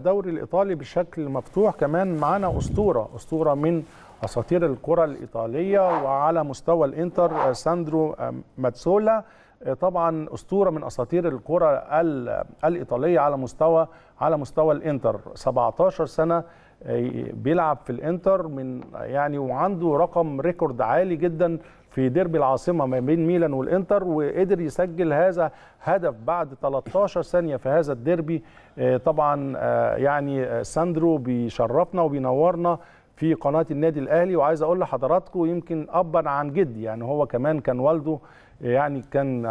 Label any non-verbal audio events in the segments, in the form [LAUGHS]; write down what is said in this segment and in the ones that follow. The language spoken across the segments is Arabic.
الدوري الايطالي بشكل مفتوح كمان معانا اسطوره اسطوره من اساطير الكره الايطاليه وعلى مستوى الانتر ساندرو آه، ماتسولا آه، طبعا اسطوره من اساطير الكره الايطاليه على مستوى على مستوى الانتر 17 سنه آه، بيلعب في الانتر من يعني وعنده رقم ريكورد عالي جدا في ديربي العاصمه ما بين ميلان والانتر وقدر يسجل هذا هدف بعد 13 ثانيه في هذا الديربي آه، طبعا آه، يعني آه، ساندرو بيشرفنا وبينورنا في قناه النادي الاهلي وعايز اقول لحضراتكم يمكن ابا عن جد يعني هو كمان كان والده يعني كان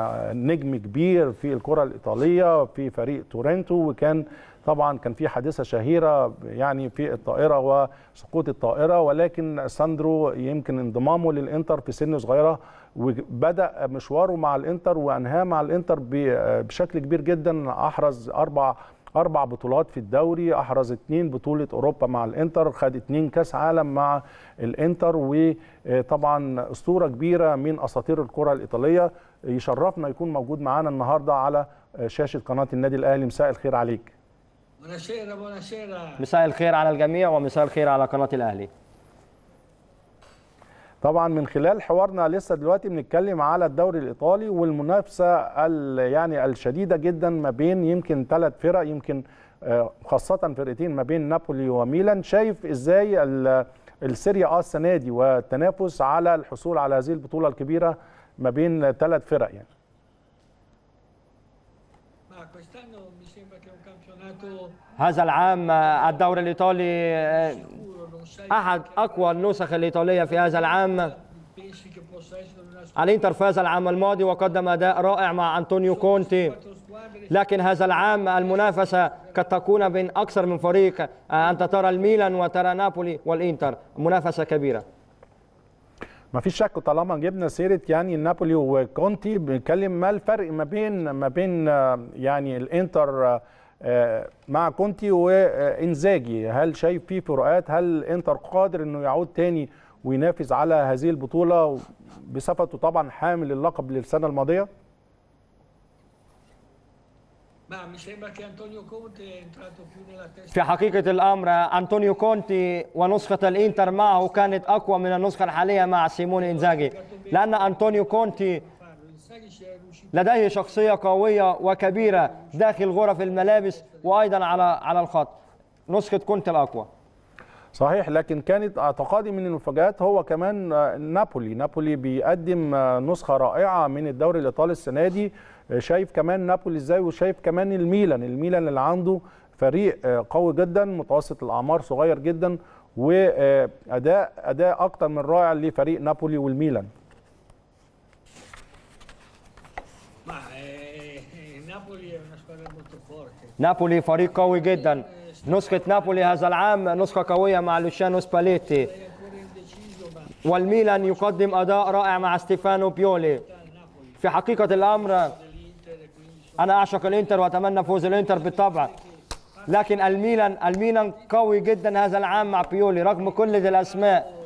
نجم كبير في الكره الايطاليه في فريق تورنتو وكان طبعا كان في حادثه شهيره يعني في الطائره وسقوط الطائره ولكن ساندرو يمكن انضمامه للانتر في سن صغيره وبدا مشواره مع الانتر وانهاه مع الانتر بشكل كبير جدا احرز اربع اربع بطولات في الدوري احرز اثنين بطوله اوروبا مع الانتر خد اثنين كاس عالم مع الانتر وطبعا اسطوره كبيره من اساطير الكره الايطاليه يشرفنا يكون موجود معانا النهارده على شاشه قناه النادي الاهلي مساء الخير عليك مساء الخير على الجميع ومساء الخير على قناة الأهلي. طبعا من خلال حوارنا لسه دلوقتي بنتكلم على الدوري الايطالي والمنافسه يعني الشديده جدا ما بين يمكن ثلاث فرق يمكن آه، خاصه فرقتين ما بين نابولي وميلان شايف ازاي السيريا اه السنه دي والتنافس على الحصول على هذه البطوله الكبيره ما بين ثلاث فرق يعني. هذا العام آه، الدوري الإيطالي آه، أحد أقوى النسخ الإيطالية في هذا العام الانتر فاز العام الماضي وقدم أداء رائع مع أنطونيو كونتي لكن هذا العام المنافسة قد تكون بين أكثر من فريق آه، أنت ترى الميلان وترى نابولي والإنتر منافسة كبيرة ما فيش شك طالما جبنا سيره يعني نابولي وكونتي بنتكلم ما الفرق ما بين ما بين يعني الانتر آه، مع كونتي وانزاجي هل شايف في فروقات هل انتر قادر انه يعود تاني وينافس على هذه البطوله بصفته طبعا حامل اللقب للسنه الماضيه في حقيقة الأمر أنطونيو كونتي ونسخة الإنتر معه كانت أقوى من النسخة الحالية مع سيمون إنزاجي لأن أنطونيو كونتي لديه شخصية قوية وكبيرة داخل غرف الملابس وأيضا على على الخط نسخة كنت الأقوى صحيح لكن كانت اعتقادي من المفاجات هو كمان نابولي نابولي بيقدم نسخة رائعة من الدوري الإيطالي السنة دي شايف كمان نابولي إزاي وشايف كمان الميلان الميلان اللي عنده فريق قوي جدا متوسط الأعمار صغير جدا وأداء أداء أكتر من رائع لفريق نابولي والميلان نابولي نابولي فريق قوي جدا نسخة نابولي هذا العام نسخة قوية مع لوشانو سباليتي والميلان يقدم أداء رائع مع ستيفانو بيولي في حقيقة الأمر أنا أعشق الإنتر وأتمنى فوز الإنتر بالطبع لكن الميلان الميلان قوي جدا هذا العام مع بيولي رغم كل الأسماء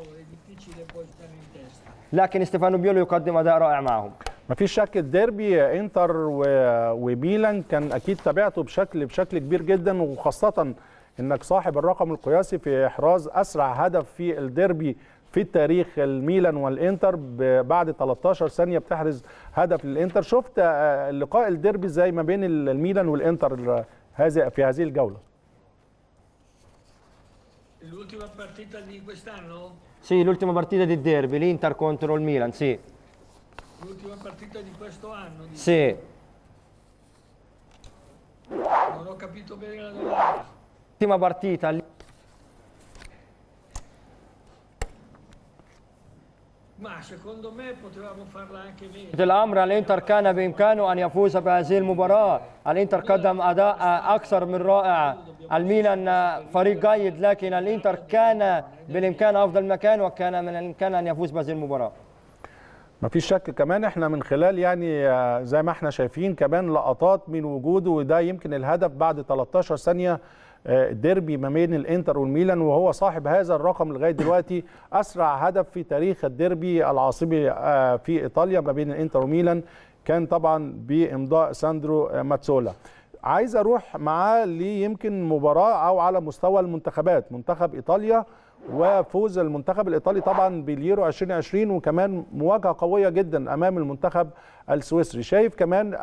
لكن ستيفانو بيولي يقدم أداء رائع معهم مفيش شك الديربي انتر وميلان كان اكيد تابعته بشكل بشكل كبير جدا وخاصه انك صاحب الرقم القياسي في احراز اسرع هدف في الديربي في التاريخ الميلان والانتر بعد 13 ثانيه بتحرز هدف للانتر شفت آه، لقاء الديربي زي ما بين الميلان والانتر هذه في هذه الجوله كويستانو سي partita بارتيتا دي الديربي الانتر كونترول ميلان سي L'ultima partita di questo anno? Dico. Sì. Non ho capito bene la domanda. L'ultima partita. Ma secondo me potevamo farla anche meglio. الأمر على تركنا بإمكانه أن يفوز بهذه المباراة الإنتر قدم أداء أكثر من رائع الميلان فريق جيد لكن الإنتر كان بالإمكان أفضل مكان وكان من الإمكان أن يفوز بهذه المباراة مفيش شك كمان احنا من خلال يعني آه، زي ما احنا شايفين كمان لقطات من وجوده وده يمكن الهدف بعد 13 ثانيه آه، ديربي ما بين الانتر والميلان وهو صاحب هذا الرقم لغايه دلوقتي [LAUGHS] اسرع هدف في تاريخ الديربي العاصمي آه، في ايطاليا ما بين الانتر وميلان كان طبعا بامضاء ساندرو ماتسولا عايز اروح معاه ليمكن مباراه او على مستوى المنتخبات منتخب ايطاليا وفوز المنتخب الايطالي طبعا باليورو 2020 وكمان مواجهه قويه جدا امام المنتخب السويسري شايف كمان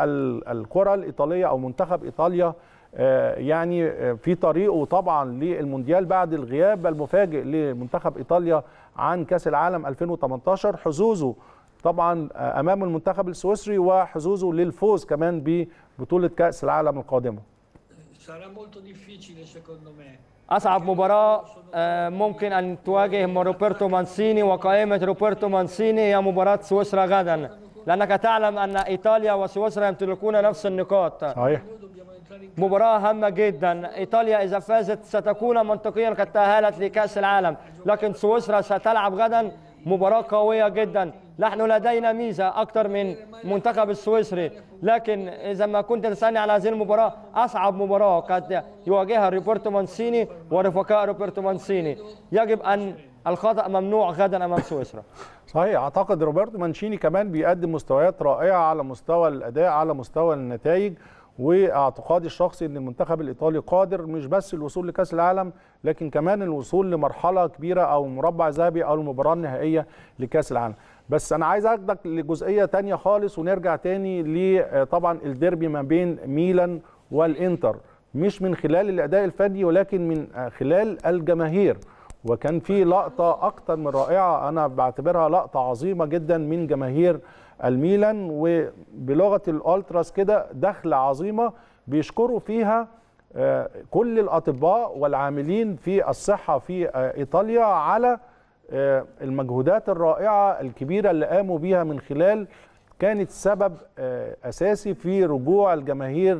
الكره الايطاليه او منتخب ايطاليا آه، يعني آه، في طريقه طبعا للمونديال بعد الغياب المفاجئ لمنتخب ايطاليا عن كاس العالم 2018 حظوظه طبعا آه، امام المنتخب السويسري وحظوظه للفوز كمان ببطوله كاس العالم القادمه أصعب مباراة آه، ممكن أن تواجه روبرتو مانسيني وقائمة روبرتو مانسيني هي مباراة سويسرا غدا لأنك تعلم أن إيطاليا وسويسرا يمتلكون نفس النقاط صحيح مباراة هامة جدا إيطاليا إذا فازت ستكون منطقيا قد تأهلت لكأس العالم لكن سويسرا ستلعب غدا مباراة قوية جدا نحن لدينا ميزة أكثر من منتخب السويسري لكن إذا ما كنت تسألني على هذه المباراة أصعب مباراة قد يواجهها روبرتو مانسيني ورفقاء روبرتو مانسيني يجب أن الخطأ ممنوع غدا أمام سويسرا [LAUGHS] صحيح أعتقد روبرتو مانشيني كمان بيقدم مستويات رائعة على مستوى الأداء على مستوى النتائج واعتقادي الشخصي ان المنتخب الايطالي قادر مش بس الوصول لكاس العالم لكن كمان الوصول لمرحله كبيره او مربع ذهبي او المباراه النهائيه لكاس العالم بس انا عايز اخدك لجزئيه تانية خالص ونرجع تاني لطبعا آه، الديربي ما بين ميلان والانتر مش من خلال الاداء الفني ولكن من آه، خلال الجماهير وكان في لقطه اكتر من رائعه انا بعتبرها لقطه عظيمه جدا من جماهير الميلان وبلغه الالتراس كده دخله عظيمه بيشكروا فيها آه، كل الاطباء والعاملين في الصحه في آه، ايطاليا على آه، المجهودات الرائعه الكبيره اللي قاموا بيها من خلال كانت سبب اساسي في رجوع الجماهير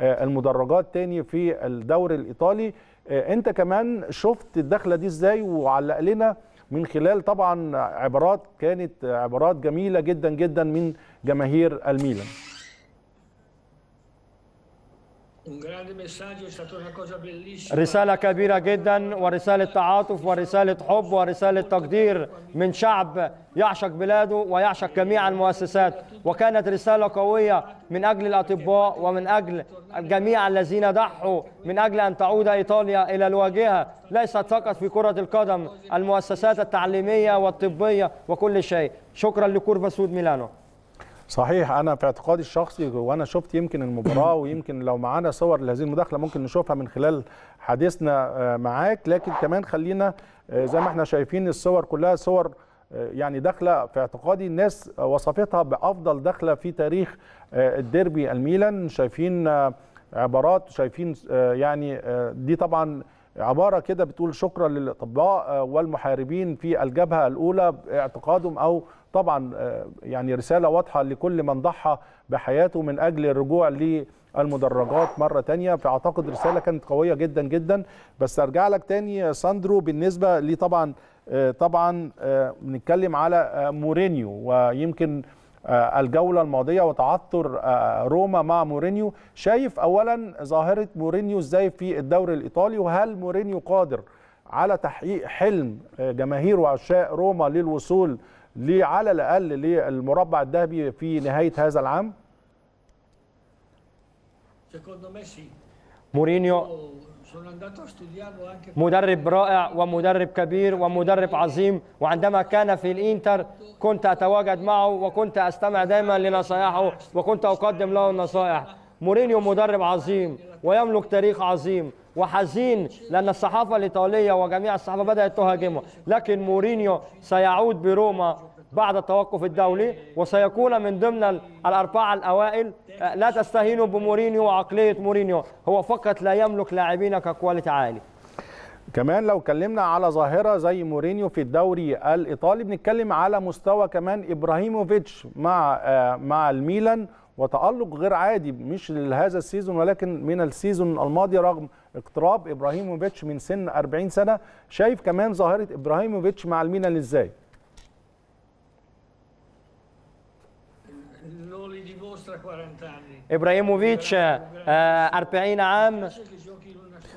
للمدرجات تاني في الدوري الايطالي انت كمان شفت الدخله دي ازاي وعلق لنا من خلال طبعا عبارات كانت عبارات جميله جدا جدا من جماهير الميلان رسالة كبيرة جدا ورسالة تعاطف ورسالة حب ورسالة تقدير من شعب يعشق بلاده ويعشق جميع المؤسسات وكانت رسالة قوية من أجل الأطباء ومن أجل جميع الذين ضحوا من أجل أن تعود إيطاليا إلى الواجهة ليست فقط في كرة القدم المؤسسات التعليمية والطبية وكل شيء شكرا لكورفا سود ميلانو صحيح انا في اعتقادي الشخصي وانا شفت يمكن المباراه [CLEARS THROAT] ويمكن لو معانا صور لهذه المداخله ممكن نشوفها من خلال حديثنا آه، معاك لكن كمان خلينا آه، زي ما احنا شايفين الصور كلها صور آه، يعني داخله في اعتقادي الناس وصفتها بافضل داخله في تاريخ الديربي الميلان شايفين عبارات شايفين يعني دي طبعا عباره كده بتقول شكرا للاطباء والمحاربين في الجبهه الاولى باعتقادهم او طبعا آه، يعني رساله واضحه لكل من ضحى بحياته من اجل الرجوع للمدرجات مره ثانيه فاعتقد رساله كانت قويه جدا جدا بس ارجع لك ثاني ساندرو بالنسبه لي طبعا آه، طبعا بنتكلم آه، على مورينيو ويمكن الجولة الماضية وتعثر روما مع مورينيو شايف أولا ظاهرة مورينيو إزاي في الدوري الإيطالي وهل مورينيو قادر على تحقيق حلم جماهير وعشاء روما للوصول لي على الاقل للمربع الذهبي في نهايه هذا العام؟ مورينيو oh, مدرب رائع ومدرب كبير ومدرب عظيم وعندما كان في الانتر كنت اتواجد معه وكنت استمع دائما لنصائحه وكنت اقدم له النصائح مورينيو مدرب عظيم ويملك تاريخ عظيم وحزين لأن الصحافة الإيطالية وجميع الصحافة بدأت تهاجمه لكن مورينيو سيعود بروما بعد التوقف الدولي وسيكون من ضمن الأربعة الأوائل أه، لا تستهينوا بمورينيو وعقلية مورينيو هو فقط لا يملك لاعبين ككواليتي عالي كمان لو اتكلمنا على ظاهرة زي مورينيو في الدوري الإيطالي بنتكلم على مستوى كمان إبراهيموفيتش مع أه، مع الميلان وتألق غير عادي مش لهذا السيزون ولكن من السيزون الماضي رغم اقتراب ابراهيموفيتش من سن 40 سنه شايف كمان ظاهره ابراهيموفيتش مع الميلان ازاي؟ ابراهيموفيتش 40 آه، عام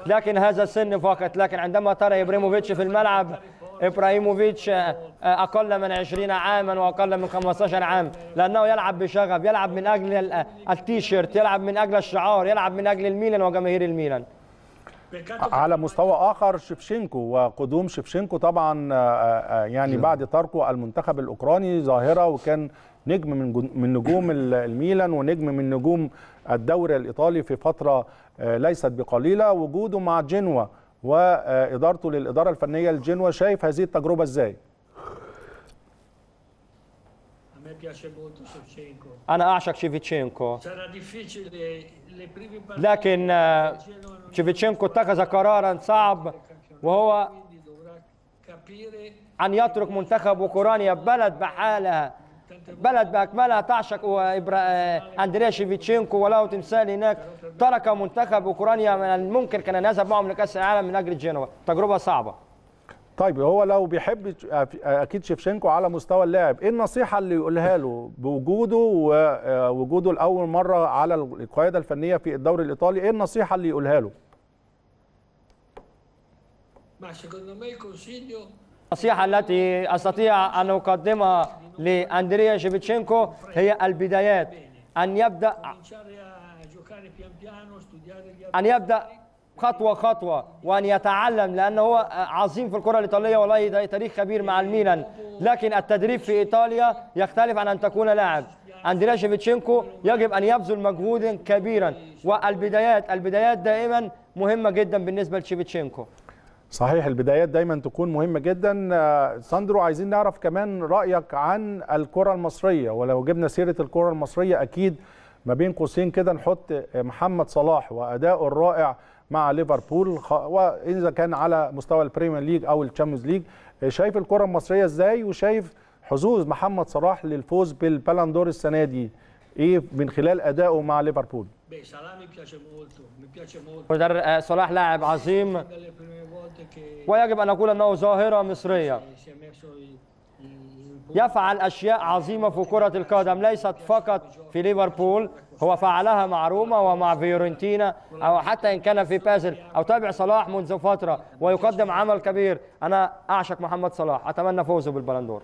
لكن هذا السن فقط لكن عندما ترى ابراهيموفيتش في الملعب إبراهيموفيتش آه، أقل من 20 عاما وأقل من 15 عام لأنه يلعب بشغف يلعب من أجل التيشيرت يلعب من أجل الشعار يلعب من أجل الميلان وجماهير الميلان على مستوى اخر شفشنكو وقدوم شفشنكو طبعا آه، آه، يعني بعد تركه المنتخب الاوكراني ظاهره وكان نجم من من نجوم الميلان ونجم من نجوم الدوري الايطالي في فتره ليست بقليله وجوده مع جنوا وادارته للاداره الفنيه الجنوا شايف هذه التجربه ازاي؟ انا اعشق شيفيتشينكو لكن آه، شيفيتشينكو اتخذ قرارا صعب وهو ان يترك منتخب اوكرانيا بلد بحالها بلد بأكملها تعشق آه، أندريا شيفيتشينكو وله تمثال هناك ترك منتخب أوكرانيا من الممكن كان أن يذهب معهم لكأس العالم من أجل جينوا تجربة صعبة طيب هو لو بيحب آه، آه، اكيد شيفشينكو على مستوى اللاعب ايه النصيحه اللي يقولها له بوجوده ووجوده لاول مره على القياده الفنيه في الدوري الايطالي ايه النصيحه اللي يقولها له ما secondo me consiglio النصيحة التي أستطيع أن أقدمها لأندريا شيفتشينكو هي البدايات أن يبدأ أن يبدأ خطوة خطوة وأن يتعلم لأنه هو عظيم في الكرة الإيطالية والله ده تاريخ كبير مع الميلان لكن التدريب في إيطاليا يختلف عن أن تكون لاعب أندريا شيفتشينكو يجب أن يبذل مجهودا كبيرا والبدايات البدايات دائما مهمة جدا بالنسبة لشيفتشينكو صحيح البدايات دايما تكون مهمه جدا آه، ساندرو عايزين نعرف كمان رايك عن الكره المصريه ولو جبنا سيره الكره المصريه اكيد ما بين قوسين كده نحط محمد صلاح وادائه الرائع مع ليفربول واذا كان على مستوى البريمير ليج او الشامبيونز ليج آه، شايف الكره المصريه ازاي وشايف حظوظ محمد صلاح للفوز بالبالندور السنه دي ايه من خلال ادائه مع ليفربول آه، صلاح لاعب عظيم ويجب ان اقول انه ظاهره مصريه يفعل اشياء عظيمه في كره القدم ليست فقط في ليفربول هو فعلها مع روما ومع فيورنتينا او حتى ان كان في بازل او تابع صلاح منذ فتره ويقدم عمل كبير انا اعشق محمد صلاح اتمنى فوزه بالبلندور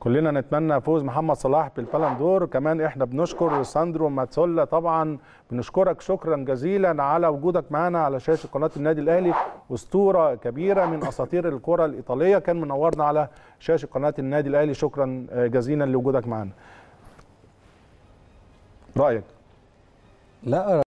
كلنا نتمنى فوز محمد صلاح بالبالندور كمان احنا بنشكر ساندرو ماتسولا طبعا بنشكرك شكرا جزيلا على وجودك معنا على شاشه قناه النادي الاهلي اسطوره كبيره من اساطير الكره الايطاليه كان منورنا على شاشه قناه النادي الاهلي شكرا جزيلا لوجودك معنا رايك لا